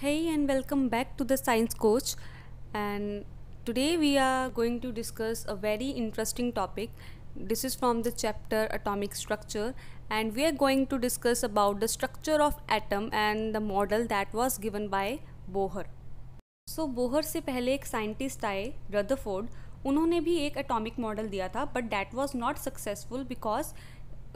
Hey and welcome back to the Science Coach and today we are going to discuss a very interesting topic. This is from the chapter Atomic Structure and we are going to discuss about the structure of atom and the model that was given by Bohr so so, Bohr से पहले एक scientist आए Rutherford उन्होंने भी एक atomic model दिया था but that was not successful because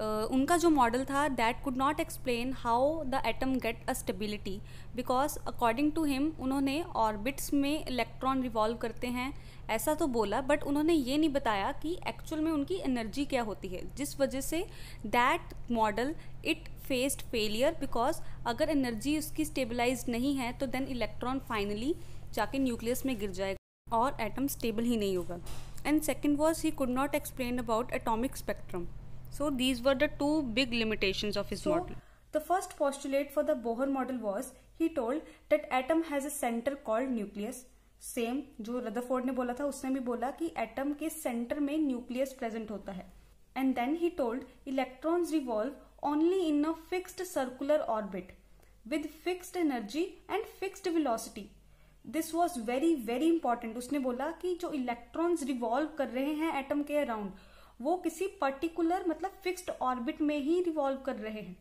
उनका जो मॉडल था that could not explain how the atom get a stability because according to him उन्होंने ऑर्बिट्स में इलेक्ट्रॉन रिवॉल्व करते हैं ऐसा तो बोला बट उन्होंने ये नहीं बताया कि एक्चुअल में उनकी एनर्जी क्या होती है जिस वजह से that model it faced failure because अगर एनर्जी उसकी स्टेबलाइज नहीं है तो देन इलेक्ट्रॉन फाइनली जाके न्यूक्लियस में गिर जाएगा और एटम स्टेबल ही नहीं होगा and second was he could not explain about atomic spectrum So these were the two big limitations of his so, model. The first postulate for the Bohr model was he told that atom has a center called nucleus. Same जो Rutherford ने बोला था उसने भी बोला कि atom के centre में न्यूक्लियस प्रेजेंट होता है and then he told electrons revolve only in a fixed circular orbit with fixed energy and fixed velocity this was very very important उसने बोला कि जो इलेक्ट्रॉन्स रिवॉल्व कर रहे हैं एटम के अराउंड वो किसी पर्टिकुलर मतलब फिक्स्ड ऑर्बिट में ही रिवॉल्व कर रहे हैं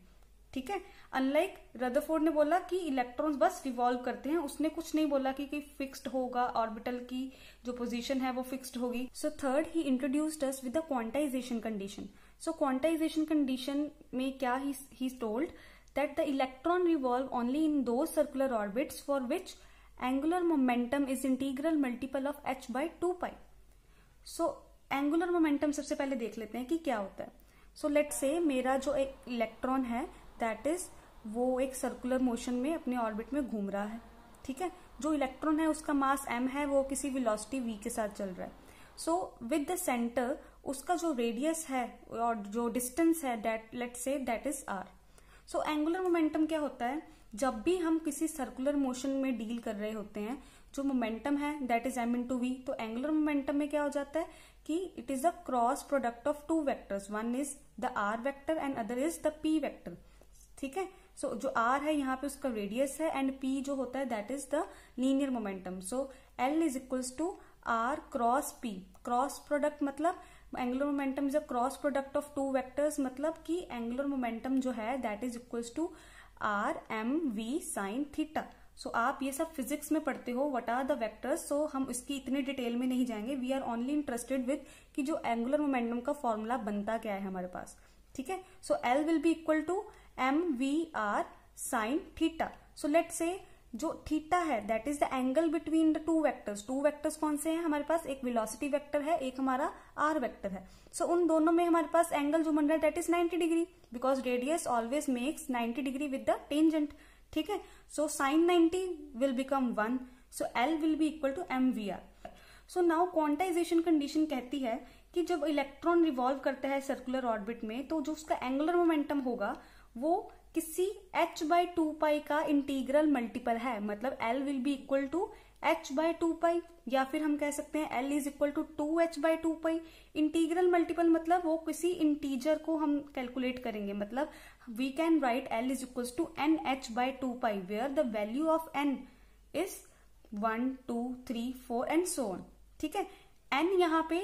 ठीक है अनलाइक रदरफोर्ड ने बोला कि इलेक्ट्रॉन्स बस रिवॉल्व करते हैं उसने कुछ नहीं बोला कि, कोई फिक्स्ड होगा ऑर्बिटल की जो पोजीशन है वो फिक्स्ड होगी so third he introduced us with the quantization condition so quantisation condition में क्या he told that the electron revolve only in दो circular orbits for which angular momentum is integral multiple of h by two pi so angular momentum सबसे पहले देख लेते हैं कि क्या होता है सो लेट से मेरा जो एक इलेक्ट्रॉन है दैट इज वो एक सर्कुलर मोशन में अपने ऑर्बिट में घूम रहा है ठीक है जो इलेक्ट्रॉन है उसका मास एम है वो किसी विलोसिटी वी के साथ चल रहा है सो विद द सेंटर उसका जो रेडियस है और जो डिस्टेंस है that let's say that is r so angular momentum क्या होता है जब भी हम किसी सर्कुलर मोशन में डील कर रहे होते हैं जो मोमेंटम है that is m into v वी तो एंगुलर मोमेंटम में क्या हो जाता है कि it is the cross product of two vectors one is the r vector and other is the p vector ठीक है सो so, जो आर है यहाँ पे उसका रेडियस है एंड पी जो होता है that is the linear momentum so l is equals to r cross p cross product मतलब angular momentum is a cross product of two vectors मतलब कि एंगुलर मोमेंटम जो है that is equals to r m v sine theta so so, आप ये सब physics में पढ़ते हो what are the vectors so हम इसकी इतनी डिटेल में नहीं जाएंगे we are only interested with कि जो एंगुलर मोमेंटम का फॉर्मूला बनता क्या है हमारे पास ठीक है so l will be equal to M we r sine theta so let's say जो थीटा है that is the angle between the two vectors two vectors कौन से हैं हमारे पास एक विलोसिटी वैक्टर है एक हमारा आर वैक्टर है सो so, उन दोनों में हमारे पास एंगल जो बन रहा है that is 90 degree because radius always makes 90 degree with the tangent ठीक है so sine 90 will become one so l will be equal to M we r so now quantisation condition कहती है कि जब इलेक्ट्रॉन रिवॉल्व करता है circular orbit में तो जो उसका एंगुलर मोमेंटम होगा वो किसी h बाई टू पाई का इंटीग्रल मल्टीपल है मतलब l will be equal to h by two pi या फिर हम कह सकते हैं l is equal to two H by two pi integral multiple मतलब वो किसी इंटीजर को हम कैलकुलेट करेंगे मतलब we can write L is equals to NH by 2 pi where the value of N is 1, 2, 3, 4 and so on. ठीक है N यहाँ पे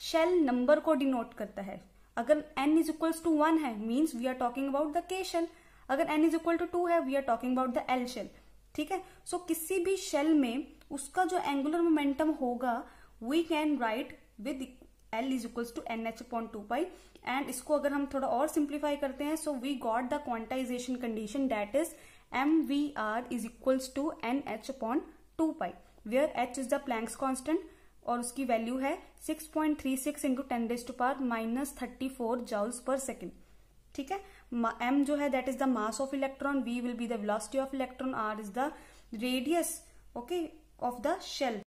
शेल नंबर को डिनोट करता है अगर N is equals to one है means we are talking about the K shell अगर N is equal to two है we are talking about the L shell ठीक है सो so, किसी भी शेल में उसका जो एंगुलर मोमेंटम होगा we can write with L is equal to N H point two pi and इसको अगर हम थोड़ा और सिंप्लीफाई करते हैं so we got the quantization condition that is M we R is equals to N H point two pi where H is the Planck's constant और उसकी value है six point three six into ten raise to power minus thirty four joules per second ठीक है M जो है that is the mass of electron V will be the velocity of electron R is the radius okay of the shell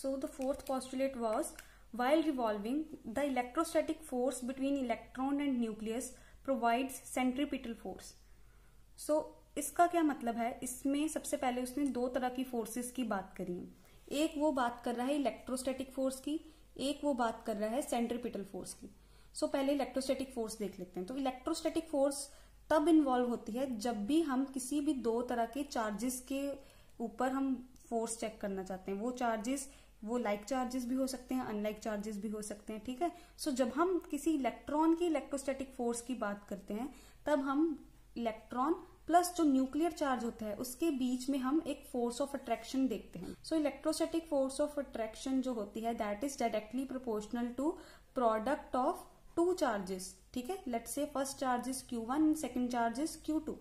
So the fourth postulate was while revolving, the electrostatic force between electron and nucleus provides centripetal force. So इसका क्या मतलब है इसमें सबसे पहले उसने दो तरह की फोर्सेस की बात करी है एक वो बात कर रहा है इलेक्ट्रोस्टैटिक फोर्स की एक वो बात कर रहा है सेंट्रिपिटल फोर्स की सो so, पहले इलेक्ट्रोस्टैटिक फोर्स देख लेते हैं तो इलेक्ट्रोस्टैटिक फोर्स तब इन्वॉल्व होती है जब भी हम किसी भी दो तरह के चार्जेस के ऊपर हम फोर्स चेक करना चाहते हैं वो चार्जेस वो लाइक like चार्जेस भी हो सकते हैं अनलाइक चार्जेस भी हो सकते हैं ठीक है सो so, जब हम किसी इलेक्ट्रॉन की इलेक्ट्रोस्टैटिक फोर्स की बात करते हैं तब हम इलेक्ट्रॉन प्लस जो न्यूक्लियर चार्ज होता है उसके बीच में हम एक फोर्स ऑफ अट्रैक्शन देखते हैं so electrostatic force of attraction जो होती है that is directly proportional to product of two charges ठीक है let say first charges Q one second charges Q two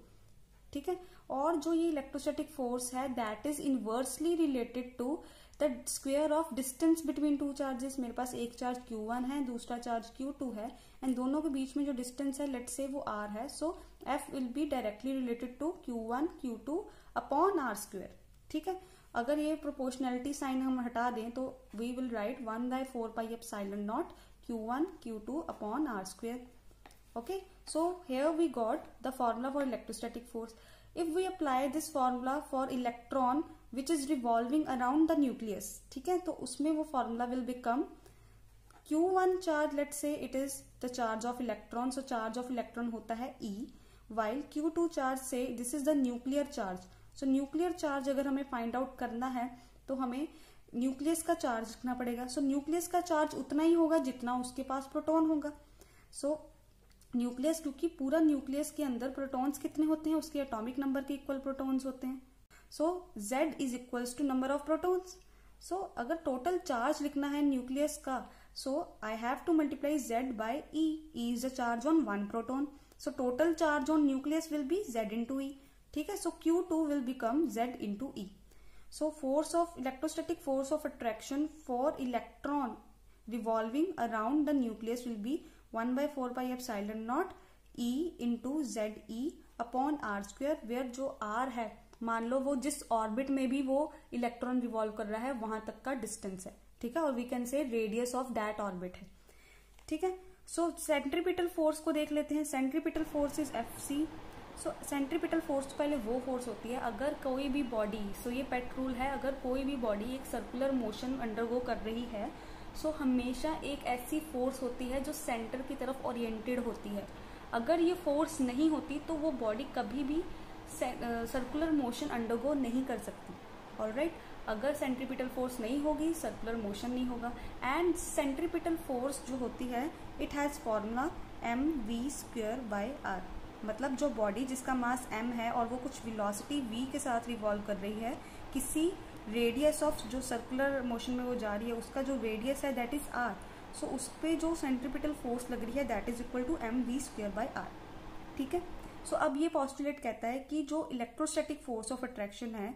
ठीक है और जो ये इलेक्ट्रोस्टैटिक फोर्स है that is inversely related to the square of distance between two charges मेरे पास एक चार्ज क्यू वन है दूसरा चार्ज क्यू टू है एंड दोनों के बीच में जो डिस्टेंस है लेट से वो आर है so F will be directly related to Q one Q two upon R square ठीक है अगर ये प्रोपोर्शनैलिटी साइन हम हटा दें तो we will write one by four pi epsilon naught Q one Q two upon R square okay so here we got the formula for electrostatic force if we apply this formula for electron which is revolving around the nucleus ठीक है तो उसमें वो formula will become Q one charge let say it is the charge of electron so charge of electron होता है ई while Q two charge say this is the nuclear charge so nuclear charge अगर हमें find out करना है तो हमें nucleus का charge रखना पड़ेगा सो so, न्यूक्लियस का चार्ज उतना ही होगा जितना उसके पास प्रोटोन होगा सो so, न्यूक्लियस क्योंकि पूरा न्यूक्लियस के अंदर प्रोटोन्स कितने होते हैं उसके एटॉमिक नंबर के इक्वल प्रोटोन्स होते हैं so Z is equals to number of protons so अगर टोटल चार्ज लिखना है न्यूक्लियस का so I have to multiply Z by E. E is the charge on one proton so total charge on nucleus will be Z into E ठीक है so Q2 two will become Z into E so force of electrostatic force of attraction for electron revolving around the nucleus will be one by four pi epsilon naught E into Z E upon R square where जो R है मान लो वो जिस orbit में भी वो electron revolve कर रहा है वहां तक का डिस्टेंस है ठीक है और we can say radius of that orbit है ठीक है सो सेंट्रीपिटल फोर्स को देख लेते हैं centripetal force is F C so centripetal force पहले वो फोर्स होती है अगर कोई भी बॉडी सो ये पेट रूल है अगर कोई भी बॉडी एक सर्कुलर मोशन अंडरगो कर रही है सो so हमेशा एक ऐसी फोर्स होती है जो सेंटर की तरफ ओरिएंटेड होती है अगर ये फोर्स नहीं होती तो वो बॉडी कभी भी सर्कुलर मोशन अंडरगो नहीं कर सकती और राइट right? अगर सेंट्रीपिटल फोर्स नहीं होगी सर्कुलर मोशन नहीं होगा एंड सेंट्रीपिटल फोर्स जो होती है it has formula M V square by R मतलब जो बॉडी जिसका मास m है और वो कुछ विलोसिटी v के साथ रिवॉल्व कर रही है किसी रेडियस ऑफ जो सर्कुलर मोशन में वो जा रही है उसका जो रेडियस है that is r so so, उस पर जो सेंट्रीपिटल फोर्स लग रही है that is equal to M V square by R ठीक है सो so, अब ये पॉस्टुलेट कहता है कि जो इलेक्ट्रोस्टैटिक फोर्स ऑफ अट्रैक्शन है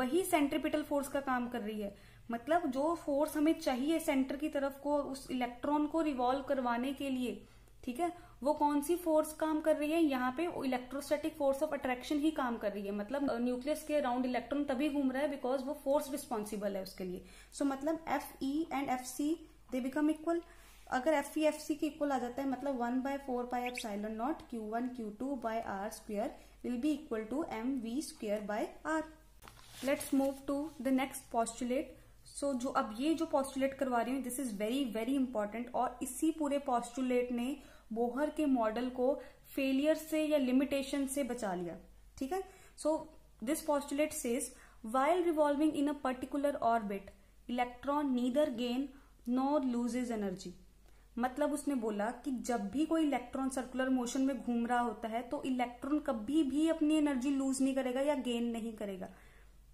वही सेंट्रिपिटल फोर्स का काम कर रही है मतलब जो फोर्स हमें चाहिए सेंटर की तरफ को उस इलेक्ट्रॉन को रिवॉल्व करवाने के लिए ठीक है वो कौन सी फोर्स काम कर रही है यहाँ पे इलेक्ट्रोस्टैटिक फोर्स ऑफ अट्रैक्शन ही काम कर रही है मतलब न्यूक्लियस के अराउंड इलेक्ट्रॉन तभी घूम रहा है बिकॉज वो फोर्स रिस्पॉन्सिबल है उसके लिए सो so, मतलब F E and F C they become equal अगर एफ ई एफ सी के इक्वल आ जाता है मतलब one by four by F साइलन not Q one Q two by are square will be equal to M we square by are let's move to the next postulate सो जो अब ये जो postulate करवा रही हूँ this is very very important और इसी पूरे पॉस्टुलेट ने बोहर के मॉडल को फेलियर से या लिमिटेशन से बचा लिया ठीक है so this postulate says while revolving in a particular orbit electron neither gain nor loses energy मतलब उसने बोला कि जब भी कोई इलेक्ट्रॉन सर्कुलर मोशन में घूम रहा होता है तो इलेक्ट्रॉन कभी भी अपनी एनर्जी लूज नहीं करेगा या गेन नहीं करेगा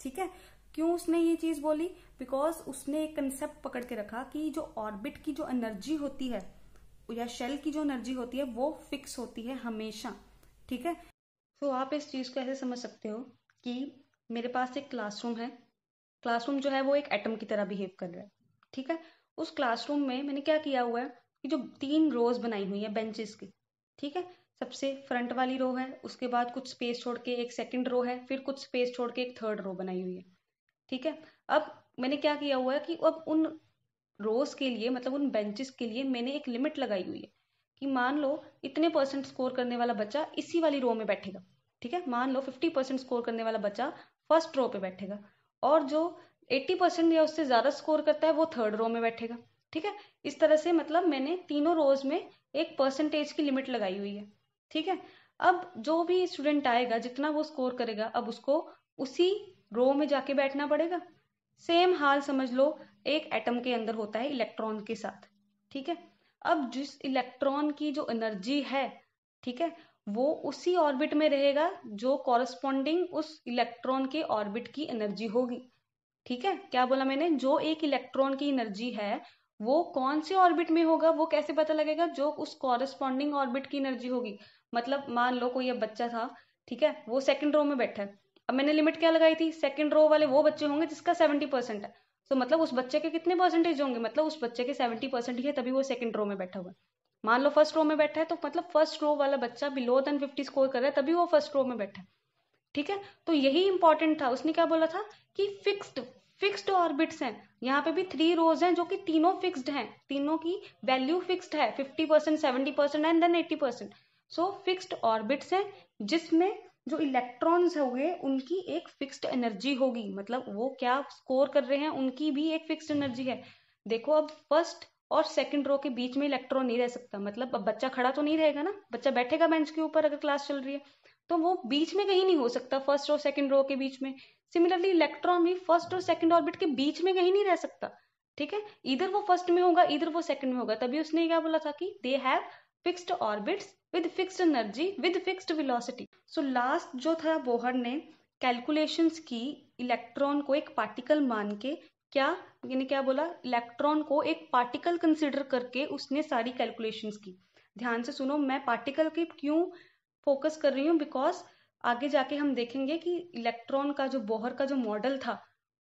ठीक है क्यों उसने ये चीज बोली बिकॉज उसने एक कंसेप्ट पकड़ के रखा कि जो ऑर्बिट की जो एनर्जी होती है या शेल की जो एनर्जी होती है वो फिक्स होती है हमेशा ठीक है तो आप इस चीज को ऐसे समझ सकते हो कि मेरे पास एक क्लासरूम है क्लासरूम जो है वो एक एटम की तरह बिहेव कर रहा है ठीक है उस क्लासरूम में मैंने क्या किया हुआ है कि जो तीन रोज बनाई हुई है बेंचेस की ठीक है सबसे फ्रंट वाली रो है उसके बाद कुछ स्पेस छोड़ के एक सेकंड रो है फिर कुछ स्पेस छोड़ के एक थर्ड रो बनाई हुई है ठीक है अब मैंने क्या किया हुआ है कि अब उन रोज के लिए मतलब उन बेंचेस के लिए मैंने एक लिमिट लगाई हुई है कि मान लो इतने परसेंट स्कोर करने वाला बच्चा इसी वाली रो में बैठेगा ठीक है मान लो फिफ्टी परसेंट स्कोर करने वाला बच्चा फर्स्ट रो पे बैठेगा और जो एट्टी परसेंट या उससे ज़्यादा स्कोर करता है वो थर्ड रो में बैठेगा ठीक है इस तरह से मतलब मैंने तीनों रोज में एक परसेंटेज की लिमिट लगाई हुई है ठीक है अब जो भी स्टूडेंट आएगा जितना वो स्कोर करेगा अब उसको उसी रो में जाके बैठना पड़ेगा सेम हाल समझ लो एक एटम के अंदर होता है इलेक्ट्रॉन के साथ ठीक है अब जिस इलेक्ट्रॉन की जो एनर्जी है ठीक है वो उसी ऑर्बिट में रहेगा जो कॉरस्पॉन्डिंग उस इलेक्ट्रॉन के ऑर्बिट की एनर्जी होगी ठीक है क्या बोला मैंने जो एक इलेक्ट्रॉन की एनर्जी है वो कौन से ऑर्बिट में होगा वो कैसे पता लगेगा जो उस कॉरेस्पॉन्डिंग ऑर्बिट की एनर्जी होगी मतलब मान लो कोई अब बच्चा था ठीक है वो सेकंड रो में बैठा है अब मैंने लिमिट क्या लगाई थी सेकंड रो वाले वो बच्चे होंगे जिसका सेवेंटी परसेंट है तो मतलब उस बच्चे के कितने परसेंटेज होंगे मतलब उस बच्चे के सेवेंटी परसेंट ही है तभी वो सेकंड रो में बैठा हुआ है मान लो फर्स्ट रो में बैठा है तो मतलब फर्स्ट रो वाला बच्चा बिलो देन फिफ्टी स्कोर कर रहा है तभी वो फर्स्ट रो में बैठा है ठीक है तो यही इंपॉर्टेंट था उसने क्या बोला था कि फिक्स्ड फिक्स्ड ऑर्बिट्स हैं यहाँ पे भी थ्री रोज हैं जो कि तीनों फिक्स्ड हैं तीनों की वैल्यू फिक्स्ड है fifty percent seventy percent and then eighty percent so fixed orbits हैं जिसमें जो इलेक्ट्रॉन्स होंगे उनकी एक फिक्स्ड एनर्जी होगी मतलब वो क्या स्कोर कर रहे हैं उनकी भी एक फिक्स्ड एनर्जी है देखो अब फर्स्ट और सेकंड रो के बीच में इलेक्ट्रॉन नहीं रह सकता मतलब अब बच्चा खड़ा तो नहीं रहेगा ना बच्चा बैठेगा बेंच के ऊपर अगर क्लास चल रही है तो वो बीच में कहीं नहीं हो सकता फर्स्ट रो सेकंड रो के बीच में सिमिलरली इलेक्ट्रॉन भी फर्स्ट और सेकंड ऑर्बिट के बीच में कहीं नहीं रह सकता ठीक है इधर वो फर्स्ट में होगा इधर वो सेकंड में होगा तभी उसने क्या बोला था कि they have fixed orbits with fixed energy with fixed velocity so last जो था बोहर ने कैलकुलेशंस की इलेक्ट्रॉन को एक पार्टिकल मान के क्या यानी क्या बोला इलेक्ट्रॉन को एक पार्टिकल कंसिडर करके उसने सारी कैलकुलेशंस की ध्यान से सुनो मैं पार्टिकल के क्यों फोकस कर रही हूँ बिकॉज आगे जाके हम देखेंगे कि इलेक्ट्रॉन का जो बोहर का जो मॉडल था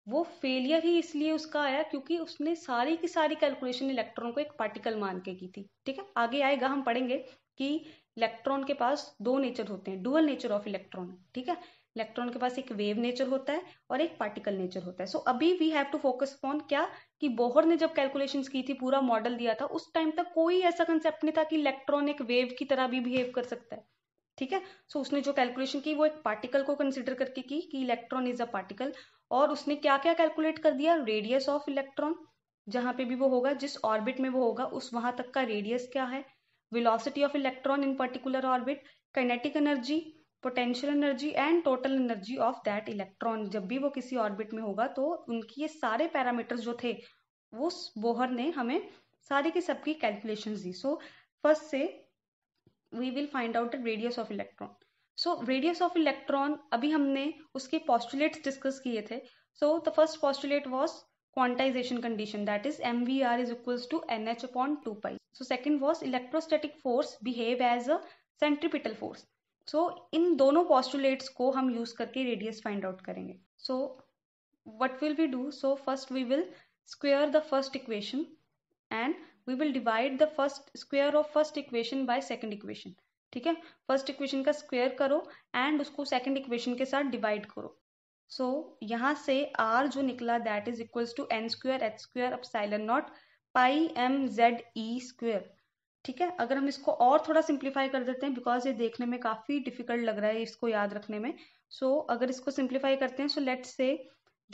वो फेलियर ही इसलिए उसका आया क्योंकि उसने सारी की सारी कैलकुलेशन इलेक्ट्रॉन को एक पार्टिकल मान के की थी ठीक है आगे आएगा हम पढ़ेंगे कि इलेक्ट्रॉन के पास दो नेचर होते हैं डुअल नेचर ऑफ इलेक्ट्रॉन ठीक है इलेक्ट्रॉन के पास एक वेव नेचर होता है और एक पार्टिकल नेचर होता है सो so, अभी we have to focus on क्या कि बोहर ने जब कैलकुलेशन की थी पूरा मॉडल दिया था उस टाइम तक कोई ऐसा कंसेप्ट नहीं था कि इलेक्ट्रॉन एक वेव की तरह भी बिहेव कर सकता है ठीक है सो so, उसने जो कैलकुलेशन की वो एक पार्टिकल को कंसिडर करके की कि इलेक्ट्रॉन इज अ पार्टिकल और उसने क्या क्या कैलकुलेट कर दिया रेडियस ऑफ इलेक्ट्रॉन जहां पे भी वो होगा जिस ऑर्बिट में वो होगा उस वहां तक का रेडियस क्या है velocity of electron in particular orbit kinetic energy potential energy and total energy of that electron जब भी वो किसी ऑर्बिट में होगा तो उनकी ये सारे पैरामीटर्स जो थे उस बोहर ने हमें सारे के सबकी कैलकुलेशन दी so so, first say we will find out the radius of electron so radius of electron अभी हमने उसके पॉस्टुलेट्स डिस्कस किए थे so the first postulate was quantization condition that is M we R is equal to N H upon two pi so second was electrostatic force behave as a centripetal force so in दोनों postulates को हम use करके radius find out करेंगे so what will we do so first we will square the first equation and we will divide the first square of first equation by second equation ठीक है first equation का square करो and उसको second equation के साथ divide करो सो so, यहाँ से आर जो निकला that is equals to N square H epsilon naught pi M Z E square ठीक है अगर हम इसको और थोड़ा सिंप्लीफाई कर देते हैं बिकॉज ये देखने में काफ़ी डिफिकल्ट लग रहा है इसको याद रखने में सो so, अगर इसको सिंप्लीफाई करते हैं सो लेट्स से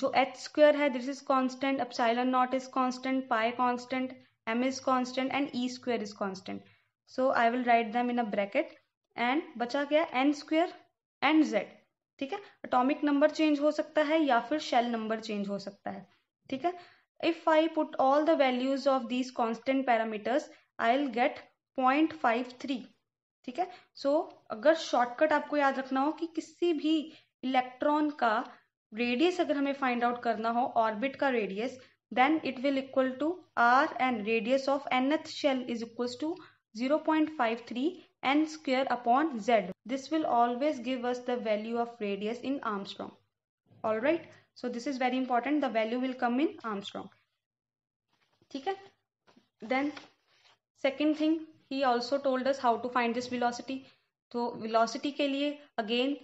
जो एच स्क्वेयर है this is constant epsilon naught is constant pi constant m is constant and e square is constant. So I will write them in a bracket and bacha गया n square and z. theek hai atomic number change ho sakta hai ya fir shell number change ho sakta hai theek hai if I put all the values of these constant parameters I'll get 0.53 ठीक है so so, अगर shortcut आपको याद रखना हो कि किसी भी इलेक्ट्रॉन का रेडियस अगर हमें फाइंड आउट करना हो ऑर्बिट का radius then it will equal to r and radius of nth shell is equals to 0.53 n square upon z. This will always give us the value of radius in Armstrong. Alright. So this is very important. The value will come in Armstrong. Okay. Then second thing he also told us how to find this velocity. So velocity के लिए again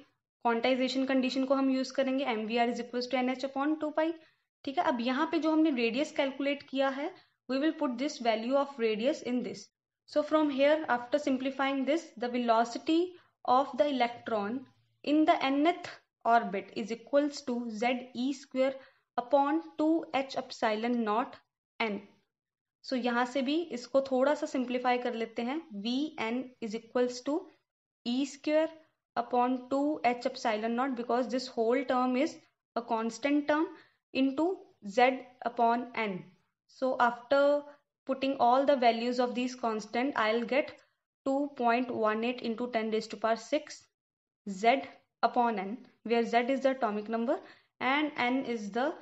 quantization condition को हम use करेंगे mvr is equal to nh upon 2 pi. ठीक है अब यहाँ पे जो हमने रेडियस कैलकुलेट किया है we will put this value of radius in this so from here after simplifying this the velocity of the electron in the nth orbit is equals to Z E square upon two H epsilon naught N so यहां से भी इसको थोड़ा सा simplify कर लेते हैं V N is equals to E square upon two H epsilon naught because this whole term is a constant term into z upon n. So after putting all the values of these constant, I'll get 2.18 into 10 raised to power 6 z upon n where z is the atomic number and n is the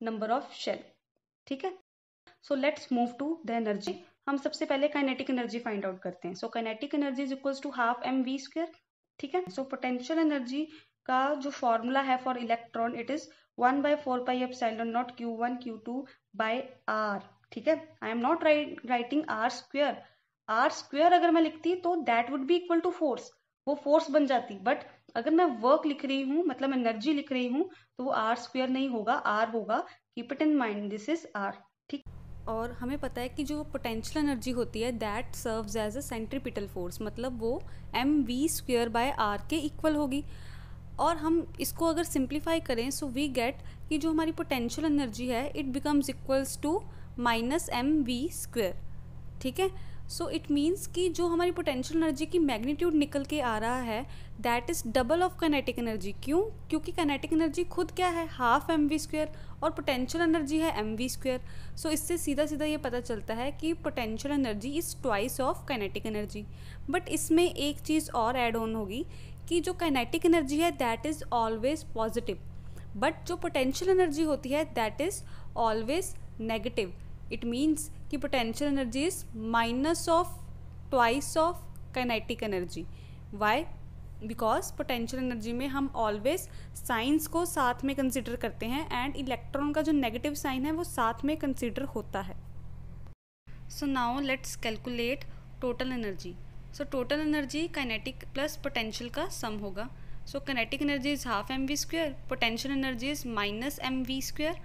number of shell. theek hai so let's move to the energy हम सबसे पहले kinetic energy find out करते हैं so kinetic energy is equals to half M V square ठीक है so potential energy का जो formula है for electron it is one by four pi F epsilon naught Q one Q two by R ठीक है I am not writing R square R square अगर मैं लिखती तो that would be equal to force वो force बन जाती but अगर मैं वर्क लिख रही हूँ मतलब एनर्जी लिख रही हूँ तो वो आर स्क्वेयर नहीं होगा आर होगा keep it in mind this is R ठीक और हमें पता है कि जो पोटेंशियल एनर्जी होती है that serves as a centripetal force मतलब वो M we square by R के इक्वल होगी और हम इसको अगर सिंप्लीफाई करें सो वी गेट कि जो हमारी पोटेंशियल एनर्जी है it becomes equals to minus M we square ठीक है सो इट मीन्स कि जो हमारी पोटेंशियल एनर्जी की मैग्नीट्यूड निकल के आ रहा है that is double of kinetic energy क्यों क्योंकि कैनेटिक एनर्जी खुद क्या है हाफ एम वी स्क्वेयर और पोटेंशियल एनर्जी है एम वी स्क्वेयर सो इससे सीधा सीधा ये पता चलता है कि potential energy is twice of kinetic energy but इसमें एक चीज़ और एड ऑन होगी कि जो काइनेटिक एनर्जी है that is always positive but जो पोटेंशियल एनर्जी होती है that is always negative it means कि potential energy is minus of twice of kinetic energy why because potential energy में हम ऑलवेज साइंस को साथ में कंसिडर करते हैं एंड इलेक्ट्रॉन का जो नेगेटिव साइन है वो साथ में कंसिडर होता है so now let's calculate total energy so total energy kinetic plus potential का सम होगा so kinetic energy is half M we square potential energy is minus M we square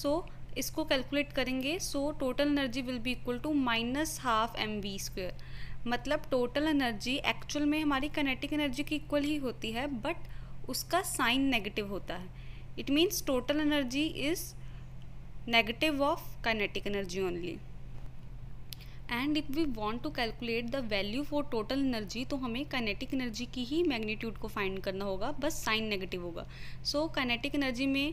so इसको calculate करेंगे so total energy will be equal to minus half M we square मतलब total energy actual में हमारी kinetic energy की equal ही होती है but उसका साइन नेगेटिव होता है it means total energy is negative of kinetic energy only and if we want to calculate the value for total energy तो हमें काइनेटिक एनर्जी की ही मैग्नीट्यूड को फाइंड करना होगा बस साइन नेगेटिव होगा सो काइनेटिक एनर्जी में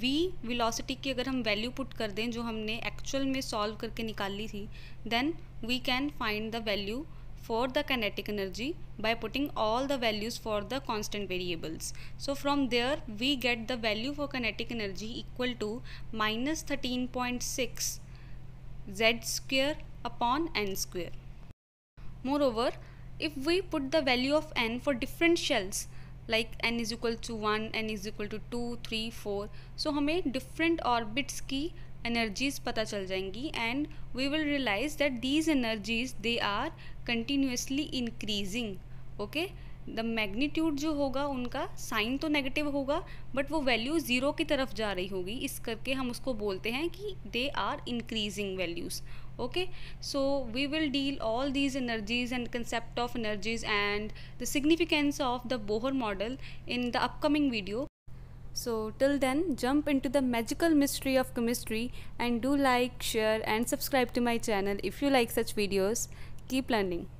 वी वेलोसिटी की अगर हम वैल्यू पुट कर दें जो हमने एक्चुअल में सॉल्व करके निकाली थी then we can find the value for energy by putting all the values for the for variables so from So we get the value for value energy equal to minus thirteen point 13.6 z square upon n square. Moreover, if we put the value of n for different shells like n is equal to 1, n is equal to 2, 3, 4 so हमें different orbits की energies पता चल जाएंगी and we will realize that these energies they are continuously increasing okay the magnitude जो होगा उनका sign तो negative होगा बट वो वैल्यू ज़ीरो की तरफ जा रही होगी इस करके हम उसको बोलते हैं कि they are increasing values okay so we will deal all these energies and concept of energies and the significance of the Bohr model in the upcoming video so till then jump into the magical mystery of chemistry and do like share and subscribe to my channel if you like such videos keep learning